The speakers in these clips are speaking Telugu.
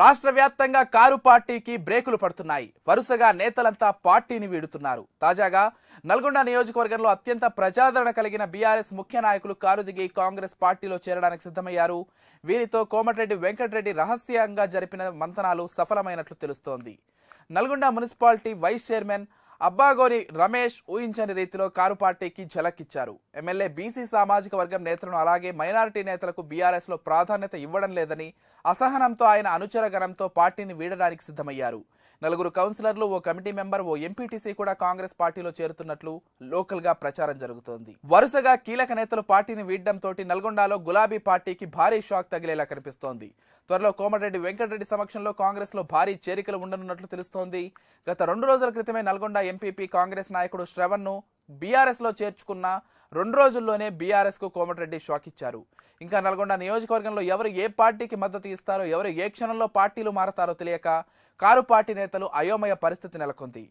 రాష్ట్ర వ్యాప్తంగా కారు పార్టీకి బ్రేకులు పడుతున్నాయి వరుసగా నేతలంతా పార్టీని వీడుతున్నారు తాజాగా నల్గొండ నియోజకవర్గంలో అత్యంత ప్రజాదరణ కలిగిన బీఆర్ఎస్ ముఖ్య నాయకులు కారు దిగి కాంగ్రెస్ పార్టీలో చేరడానికి సిద్ధమయ్యారు వీరితో కోమటిరెడ్డి వెంకటరెడ్డి రహస్యంగా జరిపిన మంతనాలు సఫలమైనట్లు తెలుస్తోంది Nalgonda municipality vice chairman Abbagori Ramesh ఊహించని రీతిలో కారు పార్టీకి ఇచ్చారు ఎమ్మెల్యే బీసీ సామాజిక వర్గం నేతలను అలాగే మైనారిటీ నేతలకు బీఆర్ఎస్లో ప్రాధాన్యత ఇవ్వడం లేదని అసహనంతో ఆయన అనుచరగణంతో పార్టీని వీడడానికి సిద్ధమయ్యారు నలుగురు కౌన్సిలర్లు ఓ కమిటీ మెంబర్ ఓ ఎంపీటీసీ కూడా కాంగ్రెస్ పార్టీలో చేరుతున్నట్లు లోకల్ గా ప్రచారం జరుగుతోంది వరుసగా కీలక నేతలు పార్టీని వీడడంతో నల్గొండలో గులాబీ పార్టీకి భారీ షాక్ తగిలేలా కనిపిస్తోంది త్వరలో కోమటిరెడ్డి వెంకటరెడ్డి సమక్షంలో కాంగ్రెస్ లో భారీ చేరికలు ఉండనున్నట్లు తెలుస్తోంది గత రెండు రోజుల క్రితమే నల్గొండ ఎంపీపీ కాంగ్రెస్ నాయకుడు శ్రవణ్ను బీఆర్ఎస్లో చేర్చుకున్న రెండు రోజుల్లోనే బీఆర్ఎస్కు కోమటిరెడ్డి షాక్ ఇచ్చారు ఇంకా నల్గొండ నియోజకవర్గంలో ఎవరు ఏ పార్టీకి మద్దతు ఇస్తారో ఎవరు ఏ క్షణంలో పార్టీలు మారతారో తెలియక కారు పార్టీ నేతలు అయోమయ పరిస్థితి నెలకొంది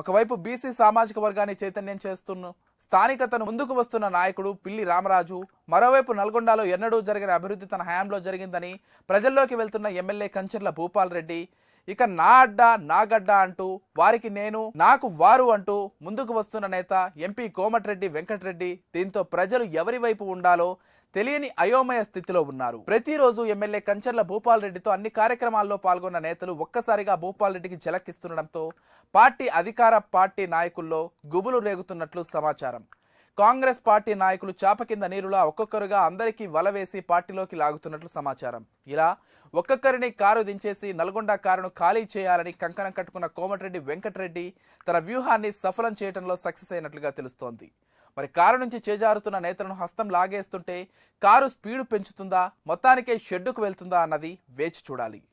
ఒకవైపు బీసీ సామాజిక వర్గాన్ని చైతన్యం చేస్తున్న స్థానికతను ముందుకు వస్తున్న నాయకుడు పిల్లి రామరాజు మరోవైపు నల్గొండలో ఎన్నడూ జరిగిన అభివృద్ధి తన హయాంలో జరిగిందని ప్రజల్లోకి వెళ్తున్న ఎమ్మెల్యే కంచర్ల భూపాల్ రెడ్డి ఇక నా అడ్డ నా గడ్డ అంటూ వారికి నేను నాకు వారు అంటూ ముందుకు వస్తున్న నేత ఎంపీ కోమటిరెడ్డి వెంకటరెడ్డి దీంతో ప్రజలు ఎవరి వైపు ఉండాలో తెలియని అయోమయ స్థితిలో ఉన్నారు ప్రతిరోజు ఎమ్మెల్యే కంచర్ల భూపాల్ రెడ్డితో అన్ని కార్యక్రమాల్లో పాల్గొన్న నేతలు ఒక్కసారిగా భూపాల్ రెడ్డికి జలక్కిస్తుండటంతో పార్టీ అధికార పార్టీ నాయకుల్లో గుబులు రేగుతున్నట్లు సమాచారం కాంగ్రెస్ పార్టీ నాయకులు చాప కింద నీరులా ఒక్కొక్కరుగా అందరికీ వల వేసి పార్టీలోకి లాగుతున్నట్లు సమాచారం ఇలా ఒక్కొక్కరిని కారు దించేసి నల్గొండ కారును ఖాళీ చేయాలని కంకణం కట్టుకున్న కోమటిరెడ్డి వెంకటరెడ్డి తన వ్యూహాన్ని సఫలం చేయడంలో సక్సెస్ అయినట్లుగా తెలుస్తోంది మరి కారు నుంచి చేజారుతున్న నేతలను హస్తం లాగేస్తుంటే కారు స్పీడు పెంచుతుందా మొత్తానికే షెడ్డుకు వెళ్తుందా అన్నది వేచి చూడాలి